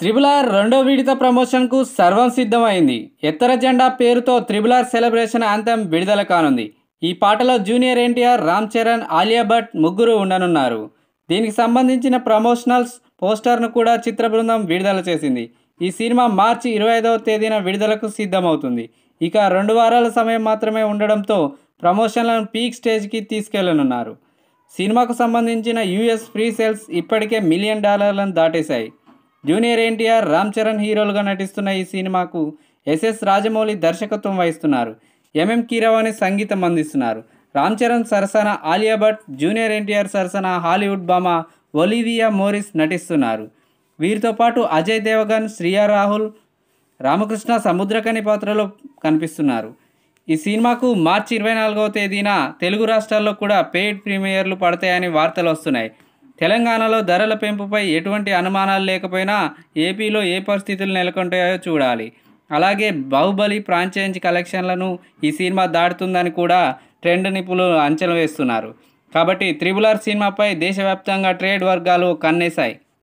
triple R రెండో విడత ప్రమోషన్కు సర్వం సిద్ధమైంది ఎత్తర జెండా పేరుతో ఆర్ సెలబ్రేషన్ అంతం విడుదల కానుంది ఈ పాటలో జూనియర్ ఎన్టీఆర్ రామ్ చరణ్ ఆలియా భట్ ముగ్గురు ఉండనున్నారు దీనికి సంబంధించిన ప్రమోషనల్స్ పోస్టర్ను కూడా చిత్ర బృందం విడుదల చేసింది ఈ సినిమా మార్చి ఇరవై ఐదవ తేదీన విడుదలకు సిద్ధమవుతుంది ఇక రెండు వారాల సమయం మాత్రమే ఉండడంతో ప్రమోషన్లను పీక్ స్టేజ్కి తీసుకెళ్లనున్నారు సినిమాకు సంబంధించిన యూఎస్ ఫ్రీ సేల్స్ ఇప్పటికే మిలియన్ డాలర్లను దాటేశాయి జూనియర్ ఎన్టీఆర్ రామ్ చరణ్ హీరోలుగా నటిస్తున్న ఈ సినిమాకు ఎస్ఎస్ రాజమౌళి దర్శకత్వం వహిస్తున్నారు ఎంఎం కీరవాణి సంగీతం అందిస్తున్నారు రామ్ చరణ్ సరసన ఆలియా భట్ జూనియర్ ఎన్టీఆర్ సరసన హాలీవుడ్ భామ ఒలివియా మోరిస్ నటిస్తున్నారు వీరితో పాటు అజయ్ దేవగన్ శ్రియా రాహుల్ రామకృష్ణ సముద్రకని పాత్రలో కనిపిస్తున్నారు ఈ సినిమాకు మార్చి ఇరవై నాలుగవ తేదీన తెలుగు రాష్ట్రాల్లో కూడా పెయిడ్ ప్రీమియర్లు పడతాయని వార్తలు వస్తున్నాయి తెలంగాణలో ధరల పెంపుపై ఎటువంటి అనుమానాలు లేకపోయినా ఏపీలో ఏ పరిస్థితులు నెలకొంటాయో చూడాలి అలాగే బాహుబలి ఫ్రాంచైజ్ కలెక్షన్లను ఈ సినిమా దాటుతుందని కూడా ట్రెండ్ నిపుణులు అంచనా వేస్తున్నారు కాబట్టి త్రిబులర్ సినిమాపై దేశవ్యాప్తంగా ట్రేడ్ వర్గాలు కన్నేశాయి